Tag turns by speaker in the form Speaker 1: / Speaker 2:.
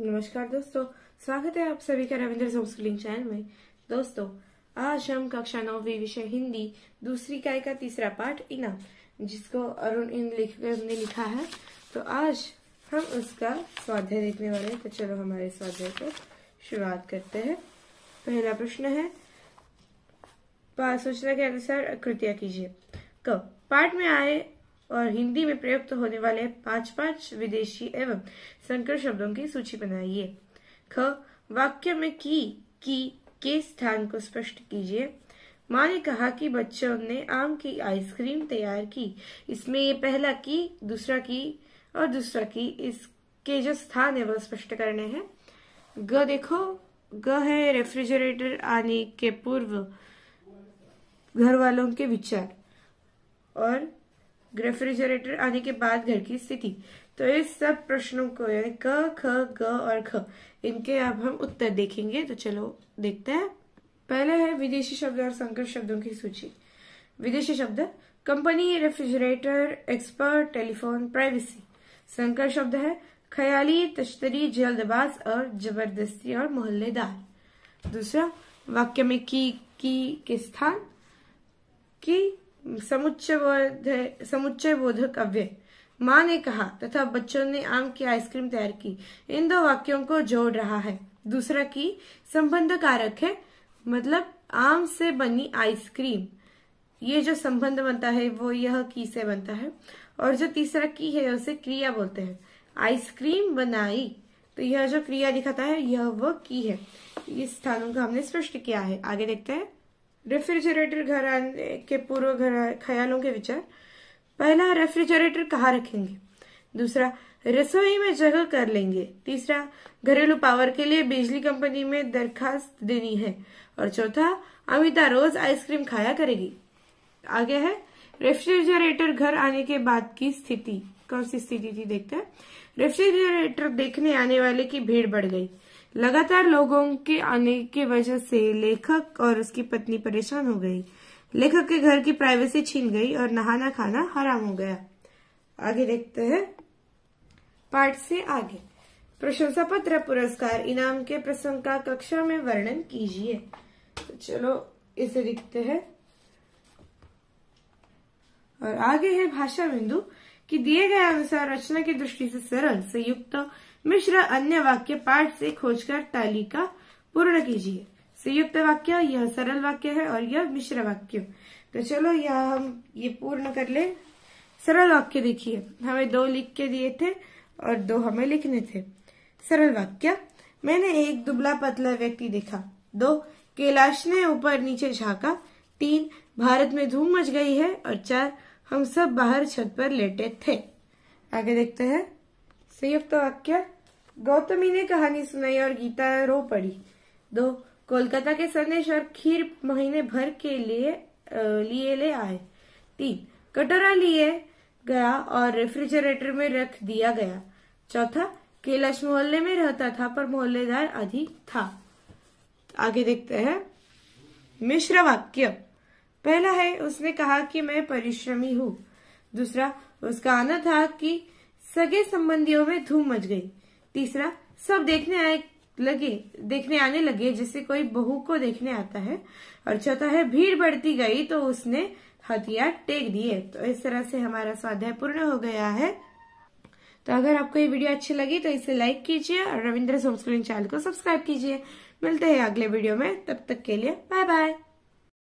Speaker 1: नमस्कार दोस्तों स्वागत है आप सभी का रविंद्र होमस्कूलिंग चैनल में दोस्तों आज हम कक्षा नौवीं विषय हिंदी दूसरी काय का तीसरा पाठ इनाम जिसको अरुण इन लेखक ने लिखा है तो आज हम उसका स्वाध्याय देखने वाले हैं तो चलो हमारे स्वाध्याय को शुरुआत करते हैं पहला प्रश्न है सूचना के अनुसार कृतिया कीजिए क तो पाठ में आए और हिंदी में प्रयुक्त होने वाले पांच पांच विदेशी एवं संकर शब्दों की सूची बनाइए ख वाक्य में की की के स्थान को स्पष्ट कीजिए माँ ने कहा कि बच्चों ने आम की आइसक्रीम तैयार की इसमें ये पहला की दूसरा की और दूसरा की इसके जो स्थान है वह स्पष्ट करने हैं ग देखो ग है रेफ्रिजरेटर आने के पूर्व घर वालों के विचार और रेफ्रिजरेटर आने के बाद घर की स्थिति तो इस सब प्रश्नों को यानी क ख ग और ख इनके अब हम उत्तर देखेंगे तो चलो देखते हैं पहले है विदेशी शब्द और संकर शब्दों की सूची विदेशी शब्द company refrigerator expert telephone privacy संकर शब्द है ख्याली तश्तरी जल्दबाज और जबरदस्ती और मोहल्लेदार दूसरा वाक्य में की की के स्थान की समुच्चय बोध समुच्चय बोध कव्य माँ ने कहा तथा बच्चों ने आम की आइसक्रीम तैयार की इन दो वाक्यों को जोड़ रहा है दूसरा की संबंध कारक है मतलब आम से बनी आइसक्रीम ये जो संबंध बनता है वो यह की से बनता है और जो तीसरा की है उसे क्रिया बोलते हैं आइसक्रीम बनाई तो यह जो क्रिया दिखाता है यह वो की है इस स्थानों का हमने स्पष्ट किया है आगे देखते हैं रेफ्रिजरेटर घर आने के पूर्व घर ख्यालों के विचार पहला रेफ्रिजरेटर कहाँ रखेंगे दूसरा रसोई में जगह कर लेंगे तीसरा घरेलू पावर के लिए बिजली कंपनी में दरखास्त देनी है और चौथा अमिता रोज आइसक्रीम खाया करेगी आगे है रेफ्रिजरेटर घर आने के बाद की स्थिति कौन सी स्थिति थी देखते हैं रेफ्रिजरेटर देखने आने वाले की भीड़ बढ़ गई लगातार लोगों के आने की वजह से लेखक और उसकी पत्नी परेशान हो गई लेखक के घर की प्राइवेसी छीन गई और नहाना खाना हराम हो गया आगे देखते हैं पाठ से आगे प्रशंसा पत्र पुरस्कार इनाम के प्रसंग का कक्षा में वर्णन कीजिए तो चलो इसे देखते हैं और आगे है भाषा बिंदु कि दिए गए अनुसार रचना की दृष्टि से सरल संयुक्त मिश्र अन्य वाक्य पाठ से खोजकर तालिका पूर्ण कीजिए संयुक्त वाक्य यह सरल वाक्य है और यह मिश्र वाक्य तो चलो यह हम ये पूर्ण कर ले सरल वाक्य देखिए हमें दो लिख के दिए थे और दो हमें लिखने थे सरल वाक्य मैंने एक दुबला पतला व्यक्ति देखा दो कैलाश ने ऊपर नीचे झाका तीन भारत में धूम मच गई है और चार हम सब बाहर छत पर लेटे थे आगे देखते हैं संयुक्त तो वाक्य गौतमी ने कहानी सुनाई और गीता रो पड़ी दो कोलकाता के संदेश और खीर महीने भर के लिए लिए ले आए तीन कटोरा लिए गया और रेफ्रिजरेटर में रख दिया गया चौथा कैलाश मोहल्ले में रहता था पर मोहल्लेदार अधिक था आगे देखते हैं मिश्र वाक्य पहला है उसने कहा कि मैं परिश्रमी हूँ दूसरा उसका आना था कि सगे संबंधियों में धूम मच गई तीसरा सब देखने आए लगे देखने आने लगे जैसे कोई बहू को देखने आता है और चौथा है भीड़ बढ़ती गई तो उसने हथियार टेक दिए तो इस तरह से हमारा स्वाध्याय पूर्ण हो गया है तो अगर आपको ये वीडियो अच्छी लगी तो इसे लाइक कीजिए और रविंद्र सोमस्क्रीन चैनल को सब्सक्राइब कीजिए मिलते हैं अगले वीडियो में तब तक के लिए बाय बाय